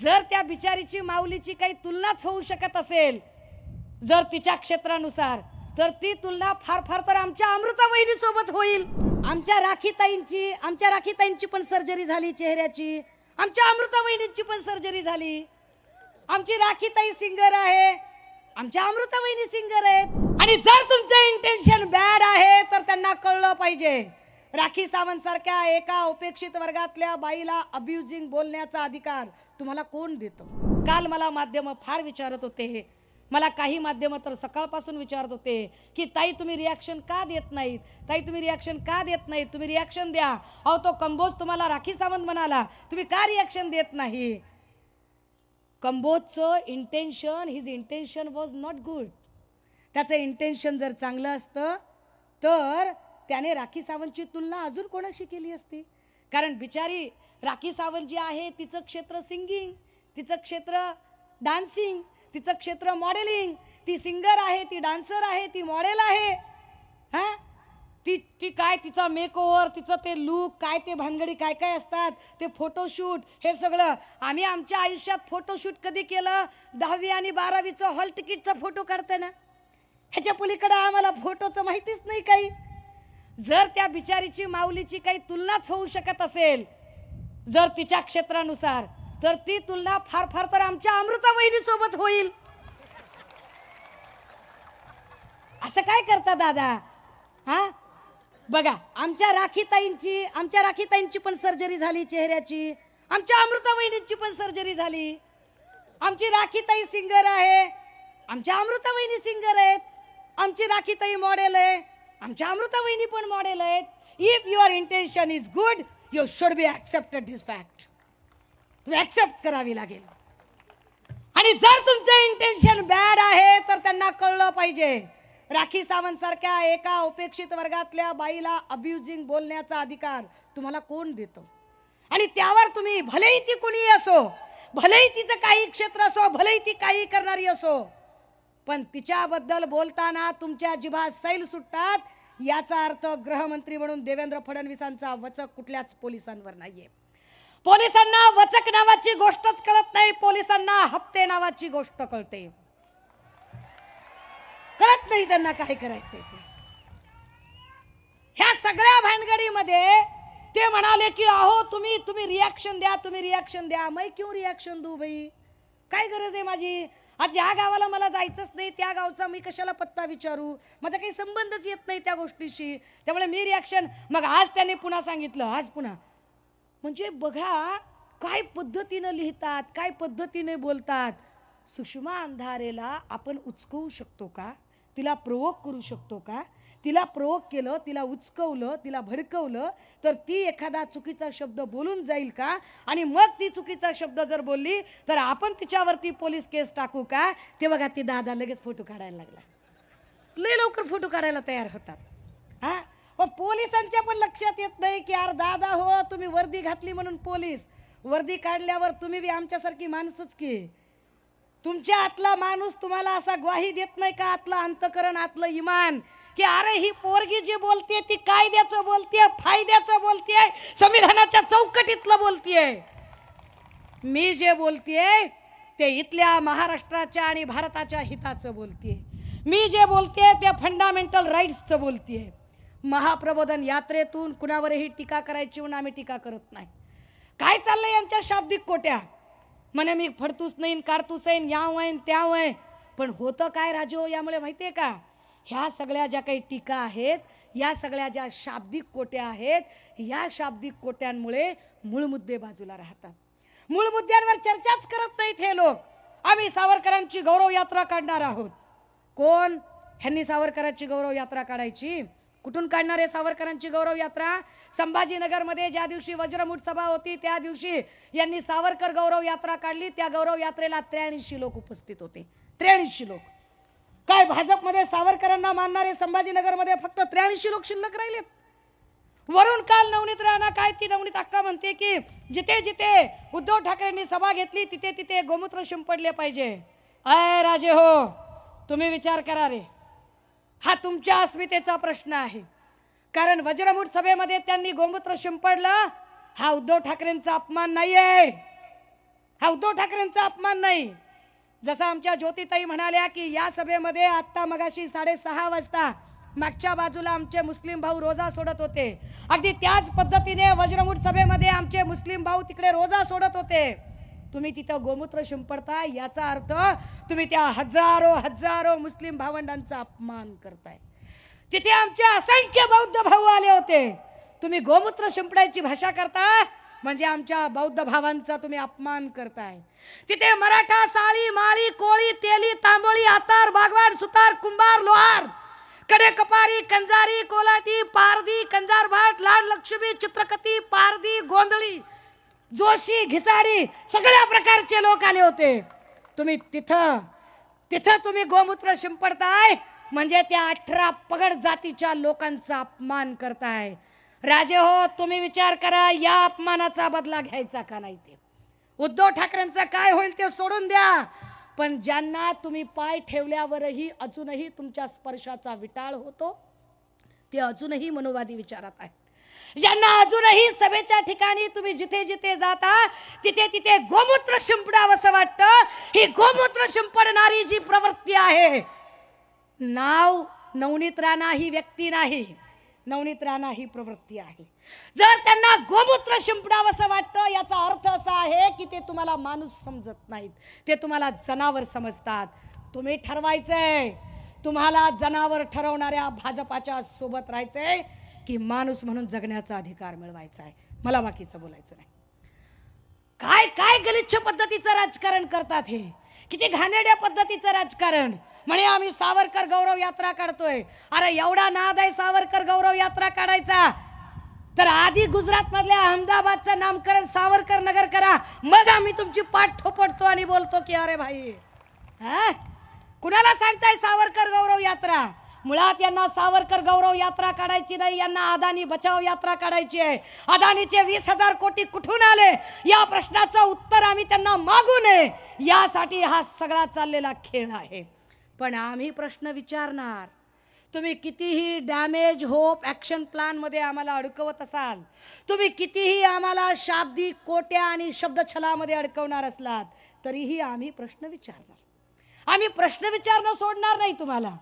जर त्या बिचारीची माऊलीची काही तुलनाच होऊ शकत असेल जर तिच्या क्षेत्रानुसार तर ती तुलना फार फार तर आमच्या अमृता सोबत होईल आमच्या राखीताईंची आमच्या राखीताईंची पण सर्जरी झाली चेहऱ्याची आमच्या अमृता वहिनींची पण सर्जरी झाली आमची राखीताई सिंगर आहे आमच्या अमृता वहिनी सिंगर आहेत आणि जर तुमचं इंटेन्शन बॅड आहे तर त्यांना कळलं पाहिजे राखी सावंत सारख्या एका उपेक्षित वर्गातल्या बाईला अब्युजिंग बोलण्याचा अधिकार तुम्हाला कोण देतो काल मला माध्यम फार विचारत होते मला काही माध्यमं तर सकाळपासून विचारत होते की ताई तुम्ही रिॲक्शन का देत नाहीत ताई तुम्ही रिॲक्शन का देत नाहीत तुम्ही रिॲक्शन द्या अहो तो कंबोज तुम्हाला राखी सावंत म्हणाला तुम्ही का रिॲक्शन देत नाही कंबोजचं intention his intention was not good त्याचं इंटेन्शन जर चांगलं असतं तर त्याने राखी सावंतची तुलना अजून कोणाशी केली असती कारण बिचारी राखी सावंत जी आहे तिचं क्षेत्र सिंगिंग तिचं क्षेत्र डान्सिंग तिचं क्षेत्र मॉडेलिंग ती सिंगर आहे ती डान्सर आहे ती मॉडेल आहे हां ती ती काय तिचा मेकओव्हर तिचं ते लूक काय ते भानगडी काय काय असतात ते फोटोशूट हे सगळं आम्ही आमच्या आयुष्यात फोटोशूट कधी केलं दहावी आणि बारावीचं हॉल तिकीटचा फोटो काढताना ह्याच्या पलीकडं आम्हाला फोटोचं माहितीच नाही काही जर त्या बिचारीची माऊलीची काही तुलनाच होऊ शकत असेल जर तिच्या क्षेत्रानुसार तर ती तुलना फार फार तर आमच्या अमृता सोबत होईल असं काय करता दादा हा बघा आमच्या राखीताईंची आमच्या राखीताईंची पण सर्जरी झाली चेहऱ्याची आमच्या अमृता वहिनींची पण सर्जरी झाली आमची राखीताई सिंगर आहे आमच्या अमृता वहिनी सिंगर आहेत आमची राखीताई मॉडेल आहे आमच्या अमृता वहिनी पण मॉडेल आहेत if your intention is good you should be accepted this fact तुम्ही ॲक्सेप्ट करावी लागेल आणि जर तुमचं इंटेन्शन बॅड आहे तर त्यांना कळलं पाहिजे राखी सावंत सारख्या एका उपेक्षित वर्गातल्या बाईला अब्युजिंग बोलण्याचा अधिकार तुम्हाला कोण देतो आणि त्यावर तुम्ही भलेही ती कुणी असो भलेही तिचं काही क्षेत्र असो भलेही ती काही करणारी असो पण तिच्याबद्दल बोलताना तुमच्या जिभा सैल सुटतात याचा अर्थ गृहमंत्री म्हणून देवेंद्र फडणवीसांचा वचक कुठल्याच पोलिसांवर नाहीये पोलिसांना वचक नावाची गोष्टच कळत नाही पोलिसांना हप्ते नावाची गोष्ट कळते कळत नाही त्यांना काय करायचंय ते ह्या सगळ्या भानगडीमध्ये ते म्हणाले की अहो तुम्ही तुम्ही रिॲक्शन द्या तुम्ही रिॲक्शन द्या मै क्यू रिॲक्शन दू बाई काय गरज आहे माझी आज ज्या गावाला मला जायचंच नाही त्या गावचा मी कशाला पत्ता विचारू माझा काही संबंधच येत नाही त्या गोष्टीशी त्यामुळे मी रिॲक्शन मग आज त्याने पुन्हा सांगितलं आज पुन्हा म्हणजे बघा काय पद्धतीनं लिहितात काय पद्धतीने बोलतात सुषमा अंधारेला आपण उचकवू शकतो का तिला प्रवोक करू शकतो का तिला प्रवोक केलं तिला उचकवलं तिला भडकवलं तर ती एखादा चुकीचा शब्द बोलून जाईल का आणि मग ती चुकीचा शब्द जर बोलली तर आपण तिच्यावरती पोलीस केस टाकू का ते बघा ती दादा लगेच फोटो काढायला लागला लय लवकर फोटो काढायला तयार होतात हा पण पोलिसांच्या पण लक्षात येत नाही की यार दादा हो तुम्ही वर्दी घातली म्हणून पोलीस वर्दी काढल्यावर तुम्ही बी आमच्यासारखी माणसंच की तुमच्या आतला माणूस तुम्हाला असा ग्वाही देत नाही का आतलं अंतकरण आतलं इमान की अरे ही पोरगी जी बोलते ती कायद्याचं बोलते फायद्याचं बोलते संविधानाच्या चौकटीतलं बोलते मी जे बोलते ते इथल्या महाराष्ट्राच्या आणि भारताच्या हिताचं बोलते मी जे बोलते ते फंडामेंटल राईट्सचं बोलते महाप्रबोधन यात्रेतून कुणावरही टीका करायची म्हणून आम्ही टीका करत नाही काय चाललंय यांच्या शाब्दिक कोट्या म्हणे मी फडतूस नाही कारतूस येईन या वयन त्या वय पण होतं काय राजू यामुळे माहिती आहे का ह्या सगळ्या ज्या काही टीका आहेत या सगळ्या ज्या शाब्दिक कोट्या आहेत या शाब्दिक कोट्यांमुळे मूळ मुद्दे बाजूला राहतात मूळ मुद्द्यांवर चर्चाच करत नाहीत हे लोक आम्ही सावरकरांची गौरव यात्रा काढणार आहोत कोण ह्यांनी सावरकरांची गौरव यात्रा काढायची कुठून काढणार आहे सावरकरांची गौरव यात्रा संभाजीनगरमध्ये ज्या दिवशी वज्रमूठ सभा होती त्या दिवशी यांनी सावरकर गौरव यात्रा काढली त्या गौरव यात्रेला त्र्याऐंशी लोक उपस्थित होते त्र्याऐंशी लोक काय भाजपमध्ये सावरकरांना मानणारे संभाजीनगरमध्ये फक्त त्र्याऐंशी लोक शिल्लक राहिलेत वरून काल नवनीत राणा काय ती नवनीत अक्का म्हणते की जिथे जिथे उद्धव ठाकरेंनी सभा घेतली तिथे तिथे गोमूत्र शिंपडले पाहिजे अय राजे हो तुम्ही विचार करा रे हा तुमच्या अस्मितेचा प्रश्न आहे कारण वज्रमूट सभेमध्ये त्यांनी गोमूत्र शिंपडलं हा उद्धव ठाकरेंचा अपमान नाही आहे हा उद्धव ठाकरेंचा अपमान नाही जसं आमच्या ज्योतिताई म्हणाल्या की या सभेमध्ये आत्ता मगाशी साडेसहा वाजता मागच्या बाजूला आमचे मुस्लिम भाऊ रोजा सोडत होते अगदी त्याच पद्धतीने वज्रमूठ सभेमध्ये आमचे मुस्लिम भाऊ तिकडे रोजा सोडत होते तुम्ही तिथं गोमूत्र शिंपडता याचा अर्थ तुम्ही त्या हजारो हजारो मुस्लिम भावंडांचा अपमान करताय तिथे आमचे असंख्य बौद्ध भाऊ आले होते तुम्ही गोमूत्र शिंपडायची भाषा करता म्हणजे आमच्या बौद्ध भावांचा तुम्ही अपमान करताय तिथे मराठा साळी माळी कोळी तेली तांबोळी आतार बागवान सुतार कुंभार लोहार कडे कपारी कंजारी कोलाटी पारदी कंजार भाट लाड लक्ष्मी चित्रकती पारदी गोंधळी जोशी घिसारी सगळ्या प्रकारचे लोक आले होते तुम्ही तिथं तिथं तुम्ही गोमूत्र शिंपडताय म्हणजे त्या अठरा पगड जातीच्या लोकांचा अपमान करताय राजे हो तुम्ही विचार करा या अपमानाचा बदला घ्यायचा का नाही ते उद्धव ठाकरेंचं काय होईल ते सोडून द्या पण ज्यांना तुम्ही पाय ठेवल्यावरही अजूनही तुमच्या स्पर्शाचा विटाळ होतो ते अजूनही मनोवादी विचारात आहेत ज्यांना अजूनही सभेच्या ठिकाणी तुम्ही जिथे जिथे जाता तिथे तिथे गोमूत्र शिंपडावं असं वाटतं ही गोमूत्र शिंपडणारी जी प्रवृत्ती आहे नाव नवनीत राणा ही व्यक्ती नाही नवनीत राणा ही प्रवृत्ती आहे जर त्यांना गोमूत्र शिंपडावंसं वाटतं याचा अर्थ असा आहे की ते तुम्हाला माणूस समजत नाहीत ते तुम्हाला जनावर समजतात तुम्ही ठरवायचंय तुम्हाला जनावर ठरवणाऱ्या भाजपाच्या सोबत राहायचंय की माणूस म्हणून जगण्याचा अधिकार मिळवायचा आहे मला बाकीचं बोलायचं नाही काय काय गलिच्छ पद्धतीचं राजकारण करतात हे किती घाणेड्या पद्धतीचं राजकारण म्हणे आम्ही सावरकर गौरव यात्रा काढतोय अरे एवढा नाद आहे सावरकर गौरव यात्रा काढायचा तर आधी गुजरात मधल्या अहमदाबादचं नामकरण सावरकर नगर करा मग आम्ही तुमची पाठ थोपडतो आणि बोलतो की अरे भाई हा कुणाला सांगताय सावरकर गौरव यात्रा मुळात यांना सावरकर गौरव यात्रा काढायची नाही यांना अदानी बचाव यात्रा काढायची आहे अदानीचे वीस हजार कोटी कुठून आले या प्रश्नाचं उत्तर आम्ही त्यांना मागू नये यासाठी हा सगळा चाललेला खेळ आहे पण आम्ही प्रश्न विचारणार तुम्ही कितीही डॅमेज होप ॲक्शन प्लॅनमध्ये आम्हाला अडकवत असाल तुम्ही कितीही आम्हाला शाब्दिक कोट्या आणि शब्दछलामध्ये अडकवणार असलात तरीही आम्ही प्रश्न विचारणार आम्ही प्रश्न विचारणं सोडणार नाही तुम्हाला